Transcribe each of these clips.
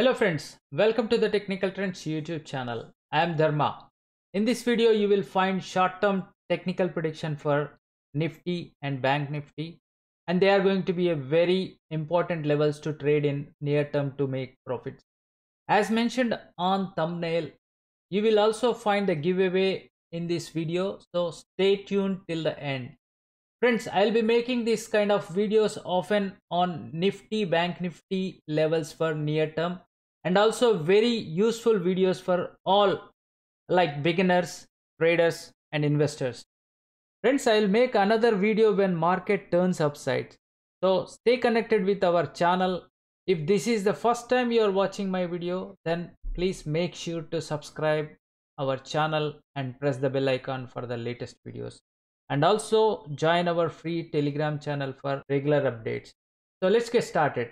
Hello friends, welcome to the Technical Trends YouTube channel. I am Dharma. In this video, you will find short-term technical prediction for Nifty and Bank Nifty and they are going to be a very important levels to trade in near term to make profits. As mentioned on thumbnail, you will also find the giveaway in this video, so stay tuned till the end. Friends, I'll be making this kind of videos often on Nifty Bank Nifty levels for near term and also very useful videos for all like beginners, traders and investors. Friends, I'll make another video when market turns upside. So stay connected with our channel. If this is the first time you are watching my video, then please make sure to subscribe our channel and press the bell icon for the latest videos. And also join our free telegram channel for regular updates. So let's get started.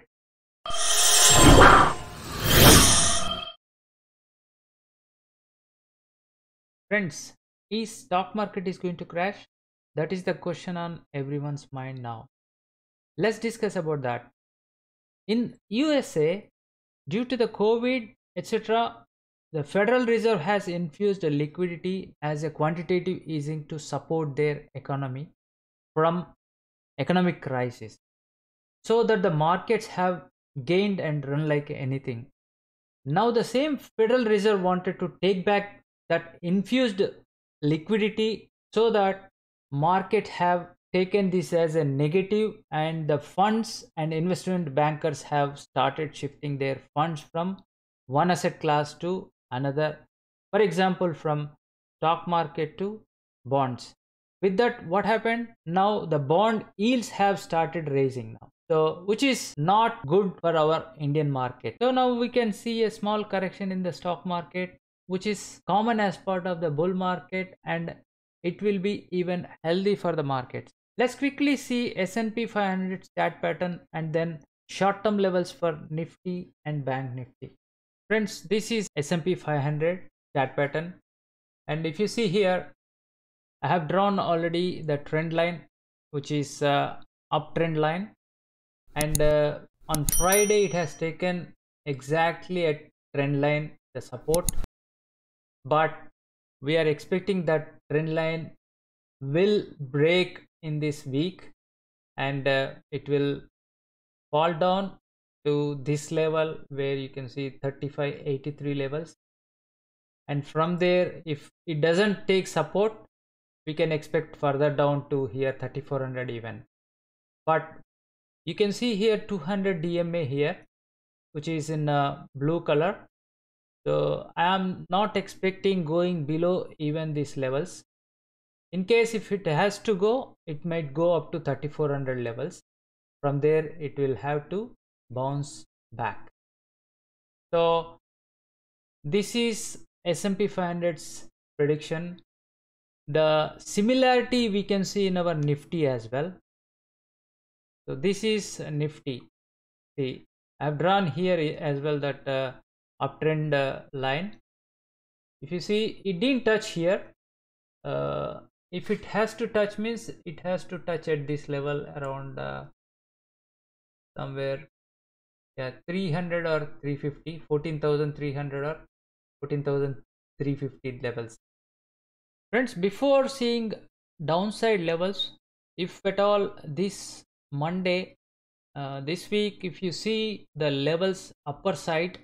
Friends, is stock market is going to crash? That is the question on everyone's mind now. Let's discuss about that. In USA, due to the COVID, etc., the Federal Reserve has infused liquidity as a quantitative easing to support their economy from economic crisis so that the markets have gained and run like anything. Now the same Federal Reserve wanted to take back that infused liquidity so that market have taken this as a negative and the funds and investment bankers have started shifting their funds from one asset class to another for example from stock market to bonds with that what happened now the bond yields have started raising now so which is not good for our indian market so now we can see a small correction in the stock market which is common as part of the bull market and it will be even healthy for the markets. Let's quickly see S&P 500 chart pattern and then short-term levels for Nifty and Bank Nifty. Friends, this is S&P 500 chart pattern and if you see here, I have drawn already the trend line which is uh, uptrend line and uh, on Friday it has taken exactly a trend line the support but we are expecting that trend line will break in this week and uh, it will fall down to this level where you can see 3583 levels and from there if it doesn't take support we can expect further down to here 3400 even but you can see here 200 dma here which is in uh, blue color so i am not expecting going below even these levels in case if it has to go it might go up to 3400 levels from there it will have to bounce back so this is S&P 500's prediction. The similarity we can see in our Nifty as well. So this is Nifty. See, I have drawn here as well that uh, uptrend uh, line if you see it didn't touch here uh, if it has to touch means it has to touch at this level around uh, somewhere yeah 300 or 350 14300 or 14350 levels friends before seeing downside levels if at all this monday uh, this week if you see the levels upper side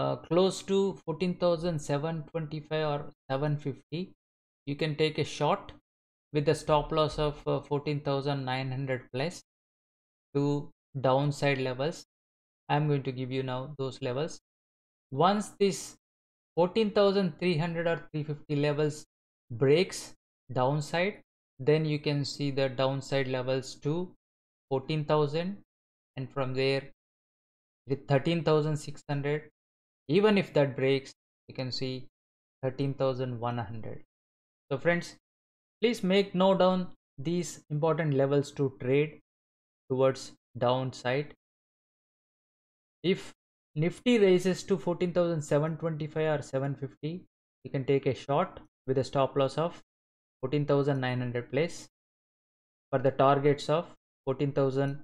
uh, close to 14,725 or 750 you can take a shot with a stop loss of uh, 14,900 plus to downside levels i'm going to give you now those levels once this 14,300 or 350 levels breaks downside then you can see the downside levels to 14,000 and from there 13,600 even if that breaks you can see 13100 so friends please make note down these important levels to trade towards downside if nifty raises to 14725 or 750 you can take a shot with a stop loss of 14900 place for the targets of 14000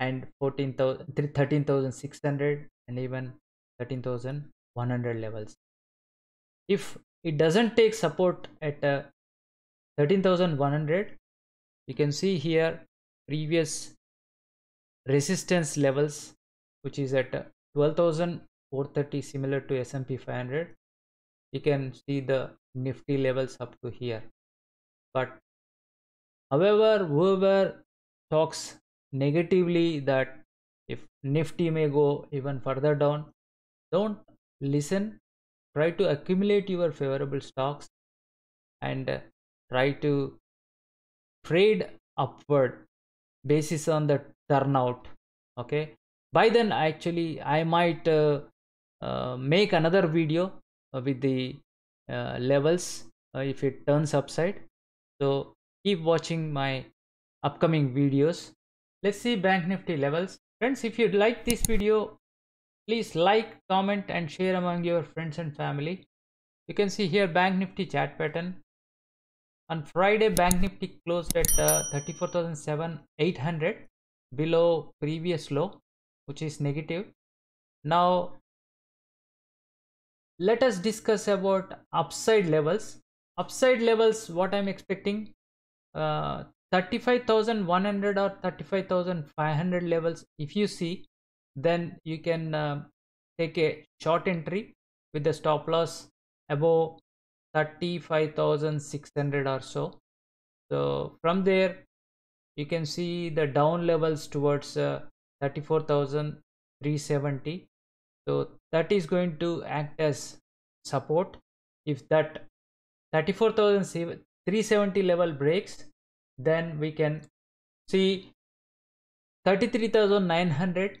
and 13600 and even 13100 levels if it doesn't take support at uh, 13100 you can see here previous resistance levels which is at uh, 12430 similar to S&P 500 you can see the nifty levels up to here but however whoever talks negatively that if nifty may go even further down don't listen try to accumulate your favorable stocks and uh, try to trade upward basis on the turnout okay by then actually i might uh, uh, make another video with the uh, levels uh, if it turns upside so keep watching my upcoming videos let's see bank nifty levels friends if you like this video Please like, comment and share among your friends and family. You can see here Bank Nifty chart pattern. On Friday, Bank Nifty closed at uh, 34,700 below previous low, which is negative. Now, let us discuss about upside levels. Upside levels, what I'm expecting, uh, 35,100 or 35,500 levels. If you see, then you can uh, take a short entry with the stop loss above 35,600 or so. So from there you can see the down levels towards uh, 34,370. So that is going to act as support. If that 34,370 level breaks, then we can see 33,900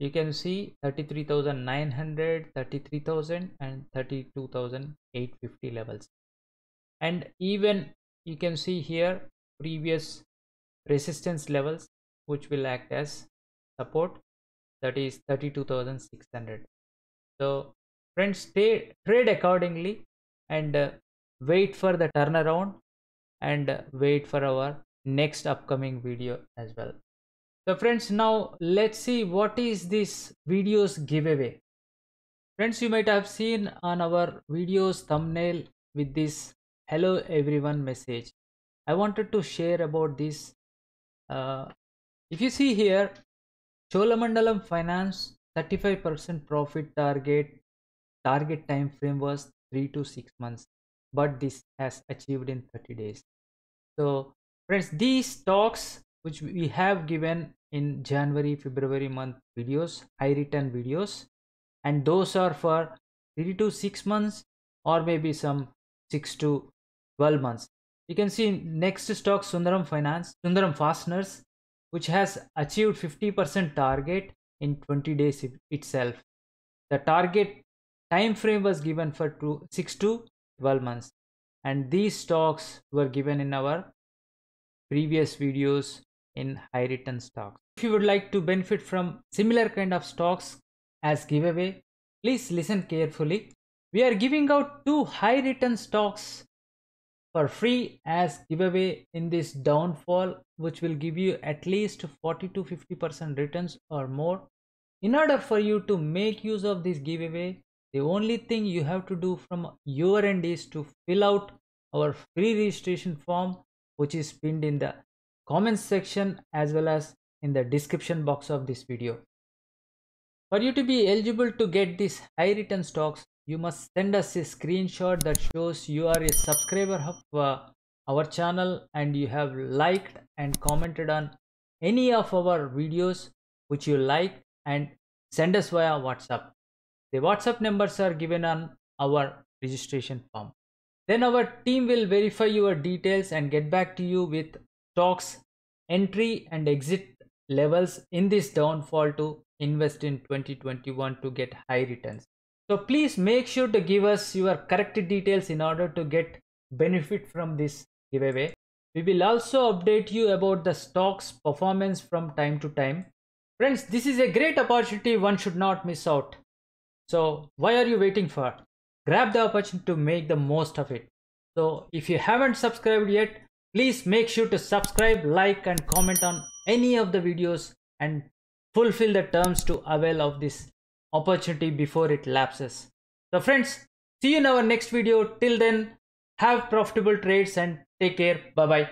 you can see 33,900, 33,000 and 32,850 levels. And even you can see here previous resistance levels which will act as support that is 32,600. So friends stay, trade accordingly and uh, wait for the turnaround and uh, wait for our next upcoming video as well so friends now let's see what is this videos giveaway friends you might have seen on our videos thumbnail with this hello everyone message i wanted to share about this uh, if you see here cholamandalam finance 35% profit target target time frame was 3 to 6 months but this has achieved in 30 days so friends these stocks which we have given in January February month videos high return videos and those are for 3 to 6 months or maybe some 6 to 12 months you can see next stock Sundaram Finance Sundaram Fasteners which has achieved 50% target in 20 days itself the target time frame was given for two, 6 to 12 months and these stocks were given in our previous videos in high return stocks. If you would like to benefit from similar kind of stocks as giveaway, please listen carefully. We are giving out two high return stocks for free as giveaway in this downfall which will give you at least 40 to 50% returns or more. In order for you to make use of this giveaway, the only thing you have to do from your end is to fill out our free registration form which is pinned in the comments section as well as in the description box of this video. For you to be eligible to get these high return stocks, you must send us a screenshot that shows you are a subscriber of uh, our channel and you have liked and commented on any of our videos which you like and send us via WhatsApp. The WhatsApp numbers are given on our registration form. Then our team will verify your details and get back to you with stocks entry and exit levels in this downfall to invest in 2021 to get high returns. So please make sure to give us your correct details in order to get benefit from this giveaway. We will also update you about the stock's performance from time to time. Friends, this is a great opportunity one should not miss out. So why are you waiting for? Grab the opportunity to make the most of it. So if you haven't subscribed yet, Please make sure to subscribe, like and comment on any of the videos and fulfill the terms to avail of this opportunity before it lapses. So friends, see you in our next video. Till then, have profitable trades and take care. Bye-bye.